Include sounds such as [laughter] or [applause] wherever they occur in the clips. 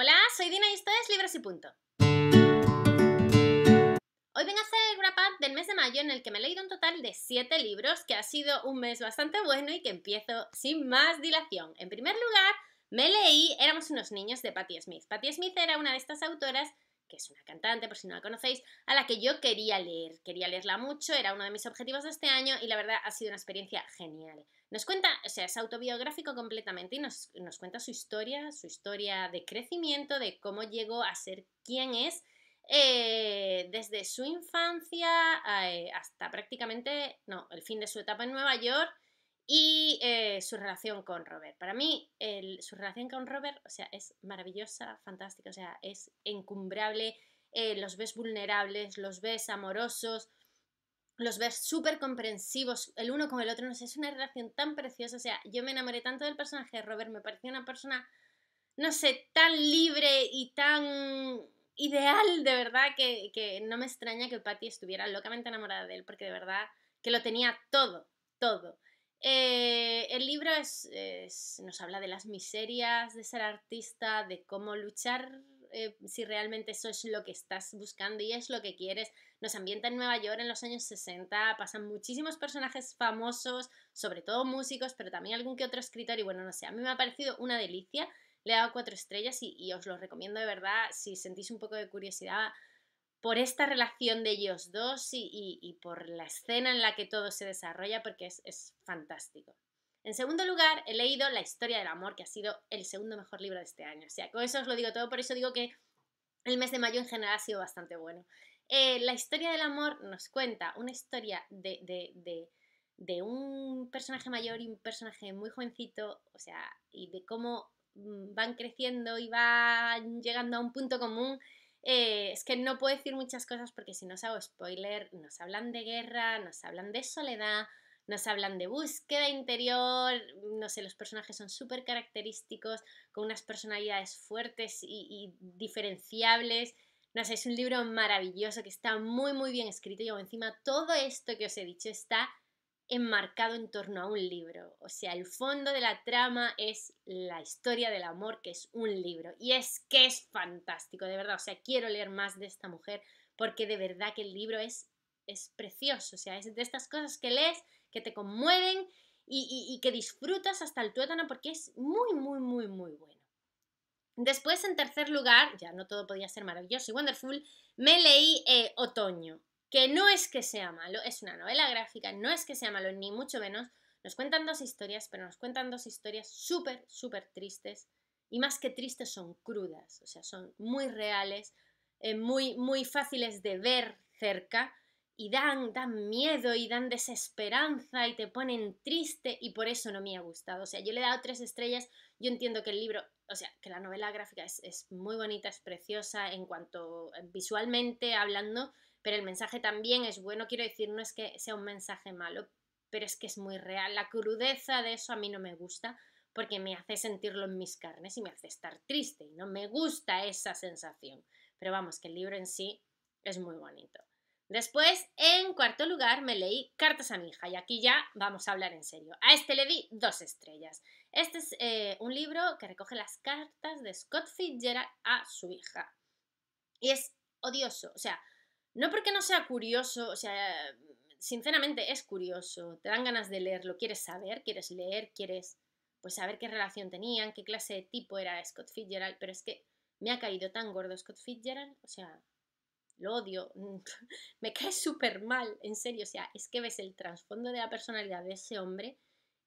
Hola, soy Dina y esto es Libros y Punto. Hoy vengo a hacer el wrap up del mes de mayo en el que me he leído un total de 7 libros, que ha sido un mes bastante bueno y que empiezo sin más dilación. En primer lugar, me leí Éramos unos niños de Patti Smith. Patti Smith era una de estas autoras que es una cantante, por si no la conocéis, a la que yo quería leer. Quería leerla mucho, era uno de mis objetivos de este año y la verdad ha sido una experiencia genial. Nos cuenta, o sea, es autobiográfico completamente y nos, cuenta su historia, su historia de crecimiento, de cómo llegó a ser quien es, eh, desde su infancia eh, hasta prácticamente, no, el fin de su etapa en Nueva York y eh, su relación con Robert. Para mí, su relación con Robert, o sea, es maravillosa, fantástica, o sea, es encumbrable, eh, los ves vulnerables, los ves amorosos, los ves súper comprensivos el uno con el otro, no sé, es una relación tan preciosa, o sea, yo me enamoré tanto del personaje de Robert, me parecía una persona, no sé, tan libre y tan ideal, de verdad, que, que no me extraña que Patty estuviera locamente enamorada de él, porque de verdad que lo tenía todo, todo. Eh, el libro es, nos habla de las miserias de ser artista, de cómo luchar eh, si realmente eso es lo que estás buscando y es lo que quieres. Nos ambienta en Nueva York en los años 60, pasan muchísimos personajes famosos, sobre todo músicos, pero también algún que otro escritor y bueno, no sé, a mí me ha parecido una delicia. Le he dado cuatro estrellas y os lo recomiendo de verdad si sentís un poco de curiosidad por esta relación de ellos dos y, por la escena en la que todo se desarrolla, porque es, fantástico. En segundo lugar, he leído La historia del amor, que ha sido el segundo mejor libro de este año. O sea, con eso os lo digo todo, por eso digo que el mes de mayo en general ha sido bastante bueno. Eh, la historia del amor nos cuenta una historia de, de, un personaje mayor y un personaje muy jovencito, o sea, y de cómo mm, van creciendo y van llegando a un punto común eh, es que no puedo decir muchas cosas porque si no os hago spoiler, nos hablan de guerra, nos hablan de soledad, nos hablan de búsqueda interior, no sé, los personajes son súper característicos, con unas personalidades fuertes y, y, diferenciables. No sé, es un libro maravilloso que está muy, muy bien escrito y encima todo esto que os he dicho está enmarcado en torno a un libro. O sea, el fondo de la trama es la historia del amor, que es un libro. Y es que es fantástico, de verdad. O sea, quiero leer más de esta mujer porque de verdad que el libro es, es precioso. O sea, es de estas cosas que lees, que te conmueven y, que disfrutas hasta el tuétano porque es muy, muy, muy, muy bueno. Después, en tercer lugar, ya no todo podía ser maravilloso y wonderful, me leí eh, Otoño que no es que sea malo, es una novela gráfica, no es que sea malo, ni mucho menos. Nos cuentan dos historias, pero nos cuentan dos historias súper, súper tristes. Y más que tristes, son crudas, o sea, son muy reales, eh, muy, muy fáciles de ver cerca y dan, dan miedo y dan desesperanza y te ponen triste y por eso no me ha gustado. O sea, yo le he dado tres estrellas, yo entiendo que el libro, o sea, que la novela gráfica es, es muy bonita, es preciosa en cuanto eh, visualmente hablando, pero el mensaje también es bueno, quiero decir, no es que sea un mensaje malo, pero es que es muy real. La crudeza de eso a mí no me gusta porque me hace sentirlo en mis carnes y me hace estar triste y no me gusta esa sensación. Pero vamos, que el libro en sí es muy bonito. Después, en cuarto lugar, me leí Cartas a mi hija y aquí ya vamos a hablar en serio. A este le di dos estrellas. Este es eh, un libro que recoge las cartas de Scott Fitzgerald a su hija. Y es odioso, o sea, no porque no sea curioso, o sea, sinceramente es curioso, te dan ganas de leerlo, quieres saber, quieres leer, quieres pues saber qué relación tenían, qué clase de tipo era Scott Fitzgerald, pero es que me ha caído tan gordo Scott Fitzgerald, o sea, lo odio, [laughs] me cae súper mal, en serio, o sea, es que ves el trasfondo de la personalidad de ese hombre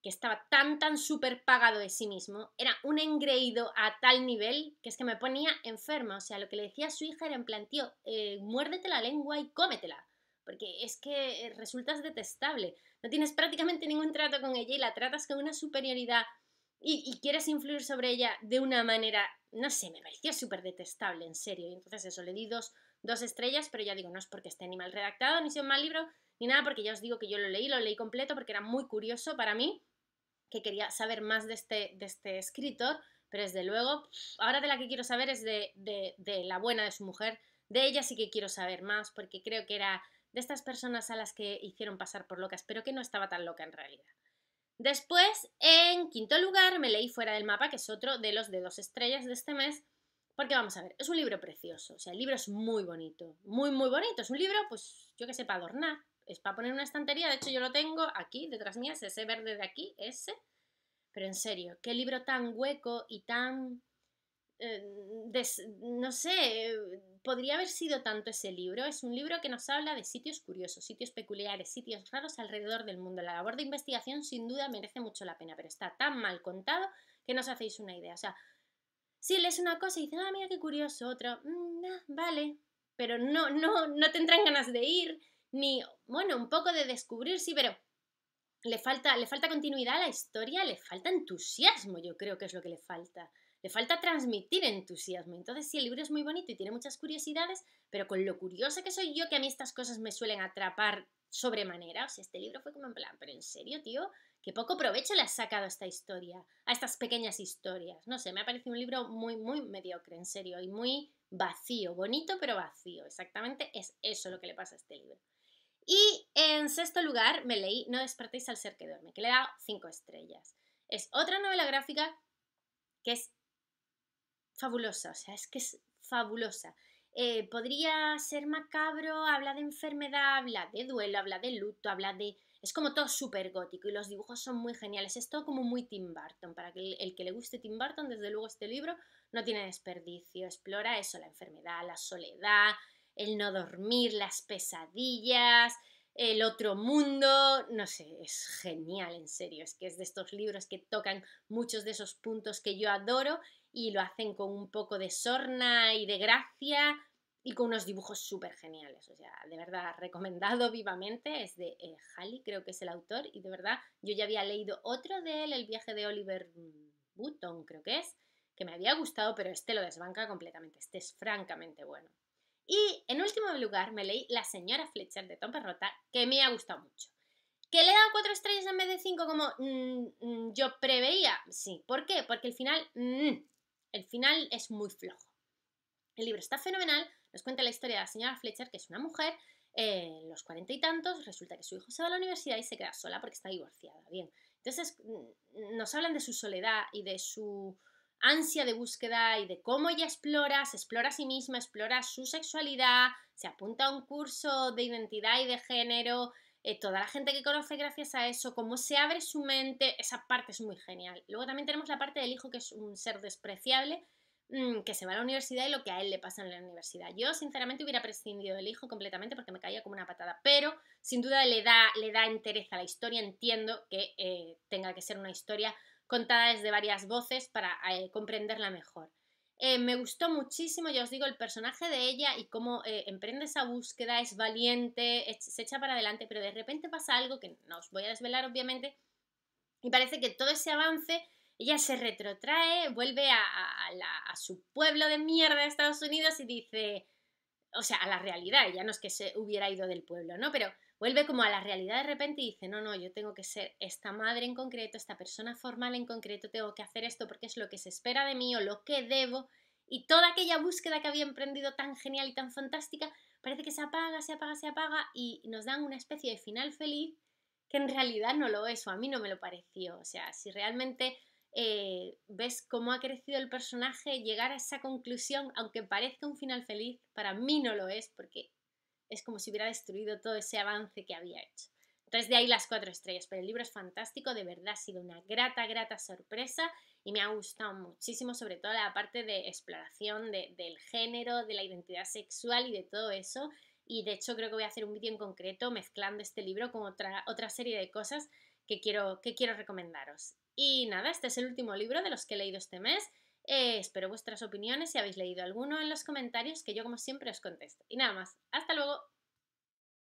que estaba tan, tan súper pagado de sí mismo, era un engreído a tal nivel que es que me ponía enferma. O sea, lo que le decía a su hija era en plan, eh, muérdete la lengua y cómetela, porque es que eh, resultas detestable. No tienes prácticamente ningún trato con ella y la tratas con una superioridad y, quieres influir sobre ella de una manera, no sé, me pareció súper detestable, en serio. Y entonces eso, le di dos, dos estrellas, pero ya digo, no es porque esté ni mal redactado, ni sea un mal libro, ni nada, porque ya os digo que yo lo leí, lo leí completo porque era muy curioso para mí que quería saber más de este, este escritor, pero desde luego, ahora de la que quiero saber es de, de la buena de su mujer, de ella sí que quiero saber más, porque creo que era de estas personas a las que hicieron pasar por locas, pero que no estaba tan loca en realidad. Después, en quinto lugar, me leí Fuera del Mapa, que es otro de los de dos estrellas de este mes, porque vamos a ver, es un libro precioso, o sea, el libro es muy bonito, muy, muy bonito, es un libro, pues yo que sé, para adornar, es para poner una estantería, de hecho yo lo tengo aquí detrás mía, ese verde de aquí, ese. Pero en serio, qué libro tan hueco y tan... Eh, no sé, podría haber sido tanto ese libro. Es un libro que nos habla de sitios curiosos, sitios peculiares, sitios raros alrededor del mundo. La labor de investigación sin duda merece mucho la pena, pero está tan mal contado que no os hacéis una idea. O sea, si lees una cosa y dices, ah, mira qué curioso, otro, mm, ah, vale, pero no, no, no tendrán ganas de ir ni, bueno, un poco de descubrir, sí, pero le falta, le falta continuidad a la historia, le falta entusiasmo, yo creo que es lo que le falta. Le falta transmitir entusiasmo. Entonces, sí, el libro es muy bonito y tiene muchas curiosidades, pero con lo curiosa que soy yo, que a mí estas cosas me suelen atrapar sobremanera. O sea, este libro fue como en plan, pero en serio, tío, que poco provecho le has sacado a esta historia, a estas pequeñas historias. No sé, me ha parecido un libro muy, muy mediocre, en serio, y muy vacío, bonito pero vacío. Exactamente es eso lo que le pasa a este libro. Y en sexto lugar me leí No despertéis al ser que duerme, que le he dado cinco estrellas. Es otra novela gráfica que es fabulosa, o sea, es que es fabulosa. Eh, podría ser macabro, habla de enfermedad, habla de duelo, habla de luto, habla de... Es como todo súper gótico y los dibujos son muy geniales. Es todo como muy Tim Burton. Para el, el que le guste Tim Burton, desde luego este libro no tiene desperdicio. Explora eso, la enfermedad, la soledad, el no dormir, las pesadillas, el otro mundo, no sé, es genial, en serio, es que es de estos libros que tocan muchos de esos puntos que yo adoro y lo hacen con un poco de sorna y de gracia y con unos dibujos súper geniales, o sea, de verdad, recomendado [laughs] vivamente, es de eh, Halley, creo que es el autor, y de verdad, yo ya había leído otro de él, El viaje de Oliver Button, creo que es, que me había gustado, pero este lo desbanca completamente, este es francamente bueno. Y en último lugar me leí La señora Fletcher de Tom Perrota, que me ha gustado mucho. ¿Que le he cuatro estrellas en vez de cinco como mm, mm, yo preveía? Sí. ¿Por qué? Porque el final, mm, el final es muy flojo. El libro está fenomenal, nos cuenta la historia de la señora Fletcher, que es una mujer, eh, en los cuarenta y tantos, resulta que su hijo se va a la universidad y se queda sola porque está divorciada. Bien, entonces nos hablan de su soledad y de su ansia de búsqueda y de cómo ella explora, se explora a sí misma, explora su sexualidad, se apunta a un curso de identidad y de género, eh, toda la gente que conoce gracias a eso, cómo se abre su mente, esa parte es muy genial. Luego también tenemos la parte del hijo que es un ser despreciable, mm, que se va a la universidad y lo que a él le pasa en la universidad. Yo sinceramente hubiera prescindido del hijo completamente porque me caía como una patada, pero sin duda le da, le da interés a la historia, entiendo que eh, tenga que ser una historia contada desde varias voces para eh, comprenderla mejor. Eh, me gustó muchísimo, ya os digo, el personaje de ella y cómo eh, emprende esa búsqueda, es valiente, se echa para adelante, pero de repente pasa algo que no os voy a desvelar, obviamente, y parece que todo ese avance, ella se retrotrae, vuelve a, a su pueblo de mierda de Estados Unidos y dice, o sea, a la realidad, ya no es que se hubiera ido del pueblo, ¿no? Pero vuelve como a la realidad de repente y dice, no, no, yo tengo que ser esta madre en concreto, esta persona formal en concreto, tengo que hacer esto porque es lo que se espera de mí o lo que debo. Y toda aquella búsqueda que había emprendido tan genial y tan fantástica, parece que se apaga, se apaga, se apaga y nos dan una especie de final feliz que en realidad no lo es o a mí no me lo pareció. O sea, si realmente eh, ves cómo ha crecido el personaje, llegar a esa conclusión, aunque parezca un final feliz, para mí no lo es porque es como si hubiera destruido todo ese avance que había hecho. Entonces de ahí las cuatro estrellas, pero el libro es fantástico, de verdad ha sido una grata, grata sorpresa y me ha gustado muchísimo, sobre todo la parte de exploración del género, de la identidad sexual y de todo eso. Y de hecho creo que voy a hacer un vídeo en concreto mezclando este libro con otra, otra serie de cosas que quiero, que quiero recomendaros. Y nada, este es el último libro de los que he leído este mes eh, espero vuestras opiniones si habéis leído alguno en los comentarios, que yo como siempre os contesto. Y nada más, hasta luego.